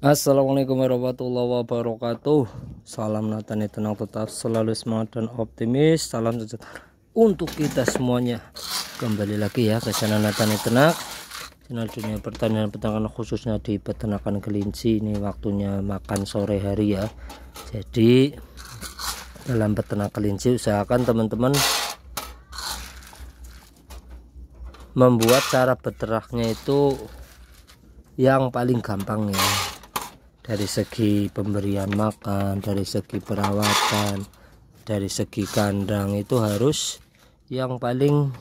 Assalamualaikum warahmatullahi wabarakatuh Salam Natani tenang tetap selalu semangat dan optimis Salam sejahtera untuk kita semuanya Kembali lagi ya ke channel Natani tenang Channel dunia pertanian peternakan khususnya di peternakan kelinci Ini waktunya makan sore hari ya Jadi dalam peternak kelinci usahakan teman-teman Membuat cara beternaknya itu yang paling gampang ya dari segi pemberian makan dari segi perawatan dari segi kandang itu harus yang paling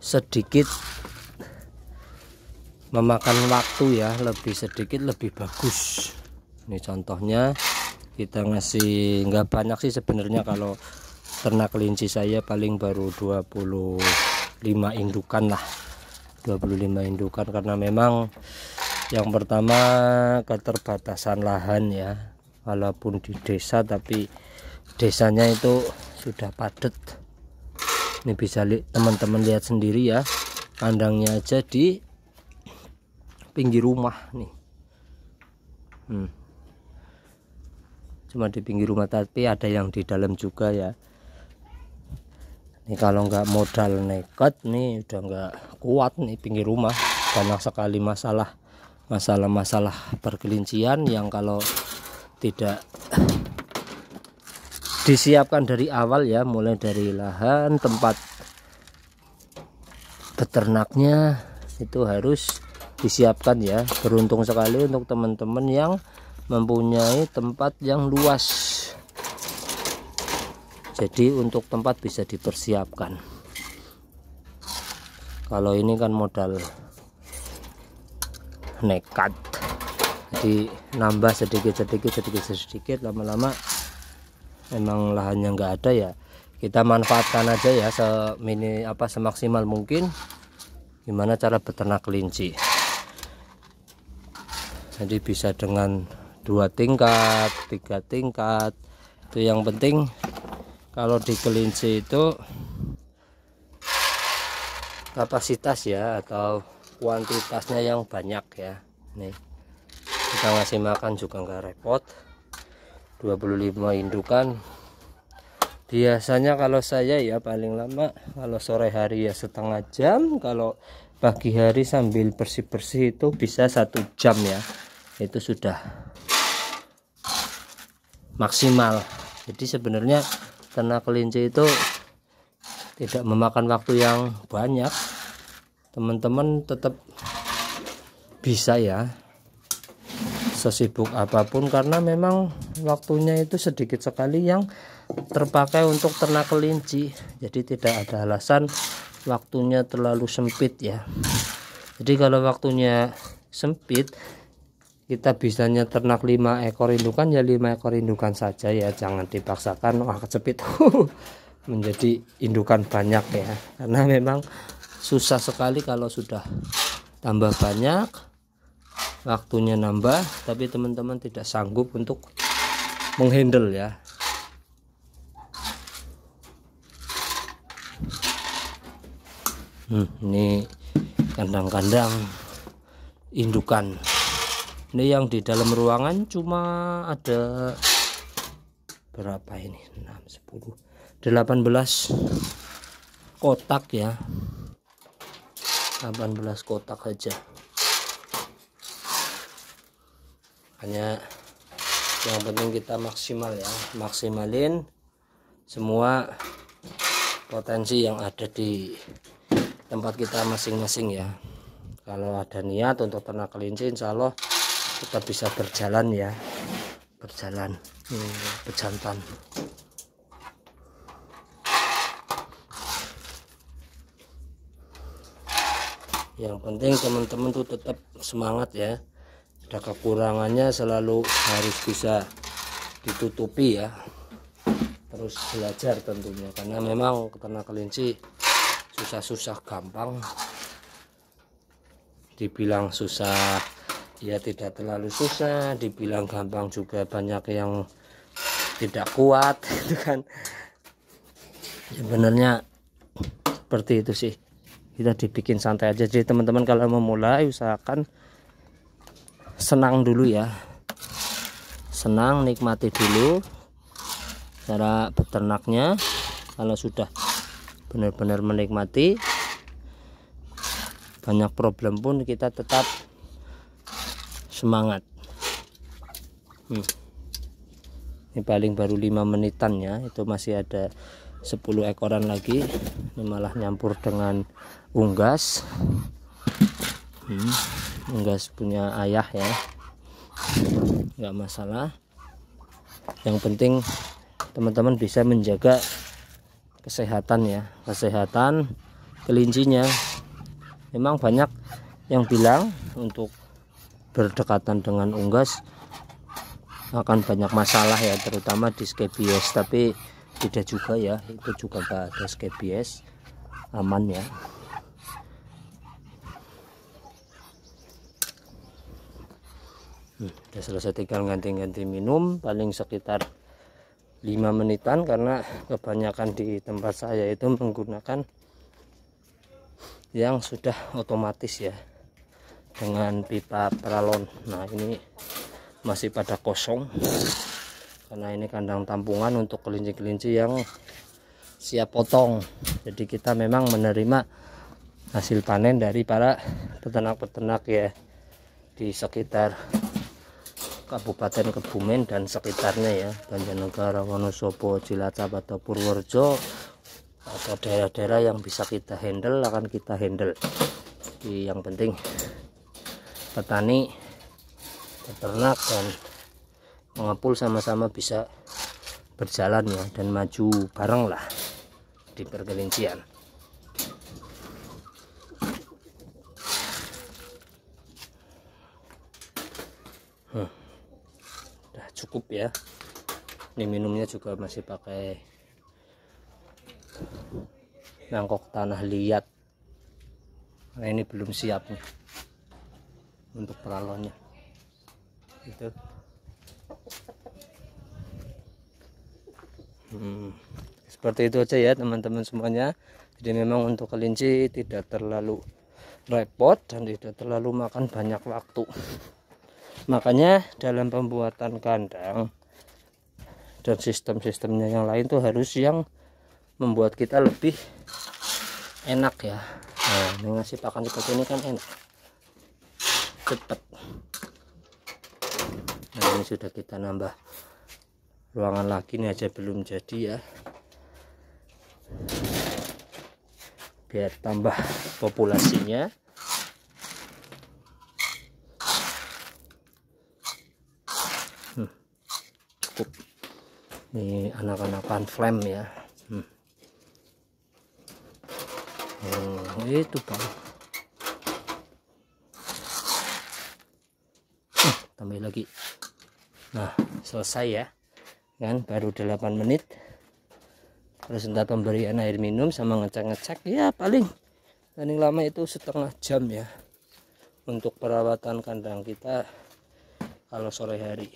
sedikit memakan waktu ya lebih sedikit lebih bagus ini contohnya kita ngasih nggak banyak sih sebenarnya kalau ternak kelinci saya paling baru 25 indukan lah 25 indukan karena memang yang pertama keterbatasan lahan ya walaupun di desa tapi desanya itu sudah padat ini bisa teman-teman lihat sendiri ya kandangnya aja di pinggir rumah nih hmm. cuma di pinggir rumah tapi ada yang di dalam juga ya ini kalau nggak modal nekat nih udah nggak kuat nih pinggir rumah banyak sekali masalah masalah-masalah pergelincian yang kalau tidak disiapkan dari awal ya mulai dari lahan tempat peternaknya itu harus disiapkan ya beruntung sekali untuk teman-teman yang mempunyai tempat yang luas jadi untuk tempat bisa dipersiapkan kalau ini kan modal nekat jadi nambah sedikit sedikit sedikit sedikit lama-lama emang lahannya nggak ada ya kita manfaatkan aja ya semini apa semaksimal mungkin gimana cara beternak kelinci jadi bisa dengan dua tingkat tiga tingkat itu yang penting kalau di kelinci itu kapasitas ya atau kuantitasnya yang banyak ya nih kita ngasih makan juga nggak repot 25 indukan biasanya kalau saya ya paling lama kalau sore hari ya setengah jam kalau pagi hari sambil bersih-bersih itu bisa satu jam ya itu sudah maksimal jadi sebenarnya ternak kelinci itu tidak memakan waktu yang banyak teman-teman tetap bisa ya sesibuk apapun karena memang waktunya itu sedikit sekali yang terpakai untuk ternak kelinci jadi tidak ada alasan waktunya terlalu sempit ya jadi kalau waktunya sempit kita bisanya ternak 5 ekor indukan ya 5 ekor indukan saja ya jangan dipaksakan wah kecepit menjadi indukan banyak ya karena memang susah sekali kalau sudah tambah banyak waktunya nambah tapi teman-teman tidak sanggup untuk menghandle ya hmm, ini kandang-kandang indukan ini yang di dalam ruangan cuma ada berapa ini 6 10 18 kotak ya 18 kotak aja hanya yang penting kita maksimal ya maksimalin semua potensi yang ada di tempat kita masing-masing ya kalau ada niat untuk ternak kelinci insya Allah kita bisa berjalan ya berjalan hmm, pejantan yang penting teman-teman tuh tetap semangat ya ada kekurangannya selalu harus bisa ditutupi ya terus belajar tentunya karena memang ternak kelinci susah-susah gampang dibilang susah ya tidak terlalu susah dibilang gampang juga banyak yang tidak kuat itu kan sebenarnya seperti itu sih kita dibikin santai aja jadi teman-teman kalau memulai usahakan senang dulu ya senang nikmati dulu cara beternaknya kalau sudah benar-benar menikmati banyak problem pun kita tetap semangat hmm. ini paling baru 5 menitan ya itu masih ada 10 ekoran lagi ini malah nyampur dengan unggas hmm, unggas punya ayah ya nggak masalah yang penting teman-teman bisa menjaga kesehatan ya kesehatan kelincinya memang banyak yang bilang untuk berdekatan dengan unggas akan banyak masalah ya terutama di skabies tapi beda juga ya itu juga nggak ada skbs aman ya hmm, udah selesai tinggal ganti-ganti minum paling sekitar 5 menitan karena kebanyakan di tempat saya itu menggunakan yang sudah otomatis ya dengan pipa pralon nah ini masih pada kosong karena ini kandang tampungan untuk kelinci-kelinci yang siap potong jadi kita memang menerima hasil panen dari para peternak-peternak ya di sekitar Kabupaten Kebumen dan sekitarnya ya Banjarnegara, Wonosobo, Cilacap atau Purworejo atau daerah-daerah yang bisa kita handle akan kita handle jadi yang penting petani peternak dan mengepul sama-sama bisa berjalan ya dan maju bareng lah di pergelincian hmm. cukup ya ini minumnya juga masih pakai mangkok tanah liat nah ini belum siap nih untuk peralonnya itu hmm. seperti itu aja ya teman-teman semuanya jadi memang untuk kelinci tidak terlalu repot dan tidak terlalu makan banyak waktu makanya dalam pembuatan kandang dan sistem-sistemnya yang lain tuh harus yang membuat kita lebih enak ya nah, ngasih pakan seperti ini kan enak cepat nah ini sudah kita nambah ruangan lagi ini aja belum jadi ya biar tambah populasinya hmm, cukup ini anak-anak flame ya hmm. Hmm, itu pak hmm, tambah lagi nah selesai ya kan baru 8 menit terus entah pemberian air minum sama ngecek-ngecek ya paling paling lama itu setengah jam ya untuk perawatan kandang kita kalau sore hari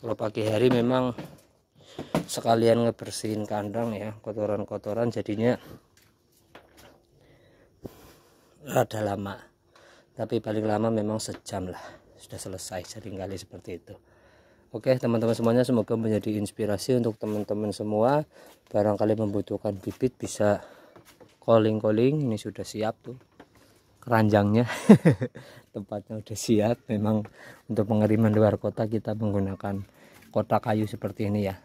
kalau pagi hari memang sekalian ngebersihin kandang ya kotoran-kotoran jadinya ada lama tapi paling lama memang sejam lah sudah selesai seringkali seperti itu Oke teman-teman semuanya semoga menjadi inspirasi untuk teman-teman semua barangkali membutuhkan bibit bisa calling-calling ini sudah siap tuh keranjangnya tempatnya sudah siap memang untuk pengiriman luar kota kita menggunakan kotak kayu seperti ini ya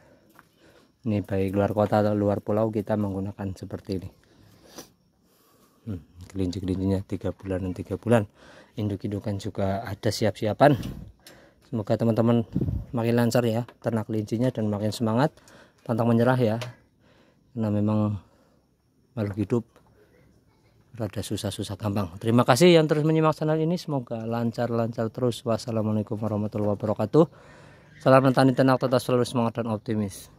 ini baik luar kota atau luar pulau kita menggunakan seperti ini hmm, kelinci-kelincinya tiga bulan dan tiga bulan induk-indukan juga ada siap-siapan semoga teman-teman makin lancar ya ternak kelincinya dan makin semangat pantang menyerah ya karena memang makhluk hidup rada susah-susah gampang terima kasih yang terus menyimak channel ini semoga lancar-lancar terus wassalamualaikum warahmatullahi wabarakatuh salam petani ternak tetap selalu semangat dan optimis